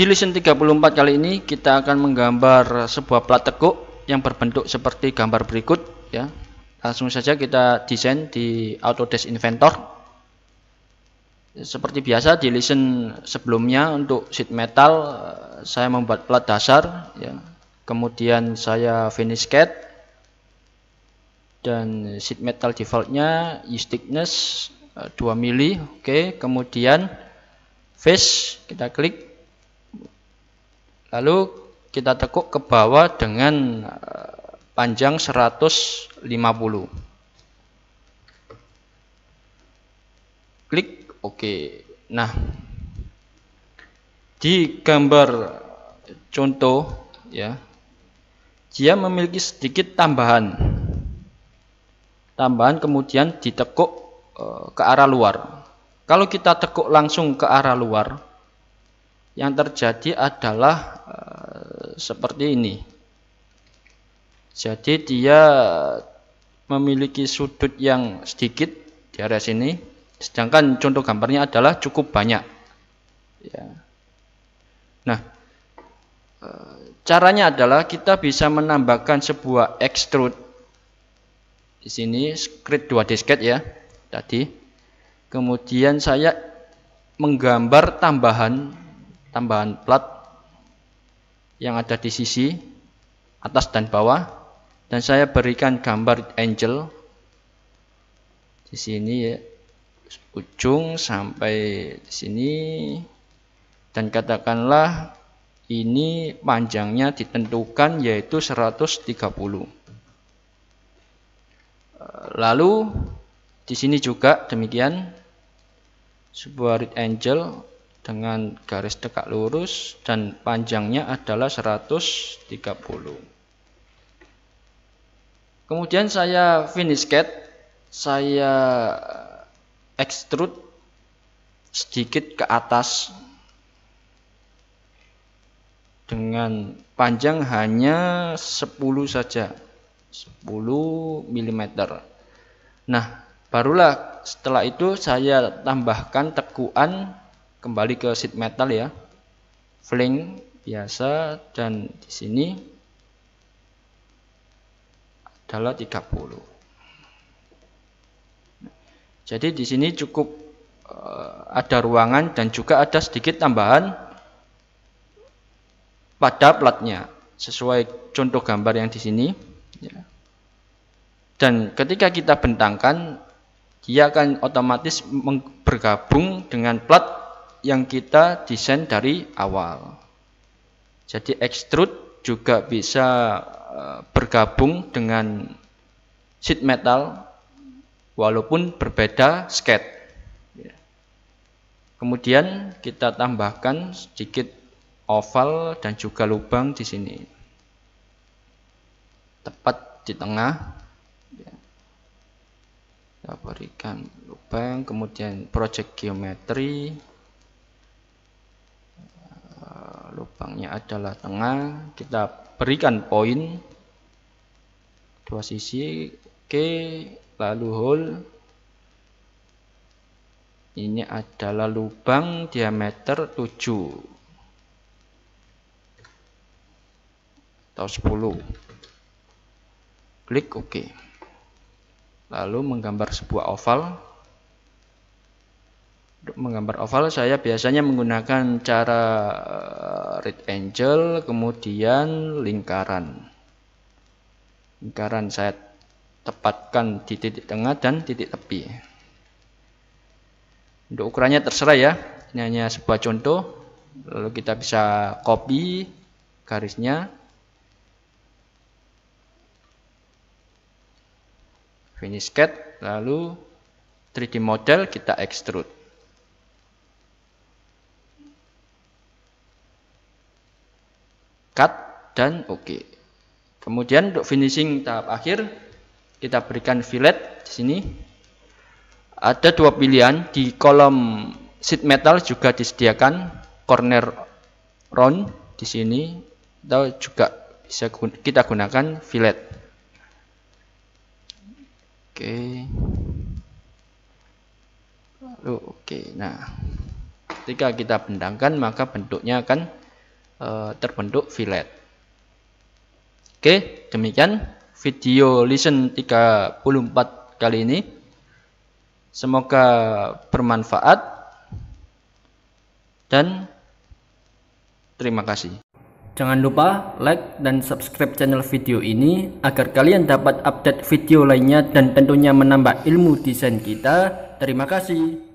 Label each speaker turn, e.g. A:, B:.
A: Di lesson 34 kali ini kita akan menggambar sebuah plat tekuk yang berbentuk seperti gambar berikut ya. Langsung saja kita desain di Autodesk Inventor. Seperti biasa di lesson sebelumnya untuk sheet metal eh, saya membuat plat dasar ya. Kemudian saya finish cat dan sheet metal defaultnya use stickness 2 eh, mili oke kemudian face kita klik Lalu kita tekuk ke bawah dengan eh, panjang 150. Klik OK. Nah, di gambar contoh ya. Dia memiliki sedikit tambahan. Tambahan kemudian ditekuk eh, ke arah luar. Kalau kita tekuk langsung ke arah luar, yang terjadi adalah eh, seperti ini. Jadi dia memiliki sudut yang sedikit di area sini, sedangkan contoh gambarnya adalah cukup banyak. Ya. Nah, eh, caranya adalah kita bisa menambahkan sebuah extrude di sini script dua disket ya tadi. Kemudian saya menggambar tambahan tambahan plat yang ada di sisi atas dan bawah dan saya berikan gambar angel di sini ya ujung sampai di sini dan katakanlah ini panjangnya ditentukan yaitu 130 lalu di sini juga demikian sebuah red angel dengan garis tegak lurus dan panjangnya adalah 130 kemudian saya finish cut saya extrude sedikit ke atas dengan panjang hanya 10 saja 10 mm nah barulah setelah itu saya tambahkan tekuan kembali ke sheet metal ya fling biasa dan di sini adalah 30 jadi di sini cukup eh, ada ruangan dan juga ada sedikit tambahan pada platnya sesuai contoh gambar yang di sini ya. dan ketika kita bentangkan dia akan otomatis bergabung dengan plat yang kita desain dari awal. Jadi extrude juga bisa eh, bergabung dengan sheet metal walaupun berbeda sket. Ya. Kemudian kita tambahkan sedikit oval dan juga lubang di sini. Tepat di tengah. Ya. Kita berikan lubang, kemudian project geometry. belakangnya adalah tengah kita berikan poin dua sisi oke lalu hole ini adalah lubang diameter 7 atau 10 klik OK lalu menggambar sebuah oval menggambar oval saya biasanya menggunakan cara eh, red angel kemudian lingkaran lingkaran saya tepatkan di titik tengah dan titik tepi untuk ukurannya terserah ya ini hanya sebuah contoh lalu kita bisa copy garisnya finish cut lalu 3D model kita extrude cut dan oke okay. kemudian untuk finishing tahap akhir kita berikan fillet di sini ada dua pilihan di kolom sheet metal juga disediakan corner round di sini atau juga bisa kita gunakan fillet oke lalu oke nah ketika kita bendangkan maka bentuknya akan Eh, terbentuk fillet. Oke, demikian video lesson 34 kali ini. Semoga bermanfaat dan terima kasih. Jangan lupa like dan subscribe channel video ini agar kalian dapat update video lainnya dan tentunya menambah ilmu desain kita. Terima kasih.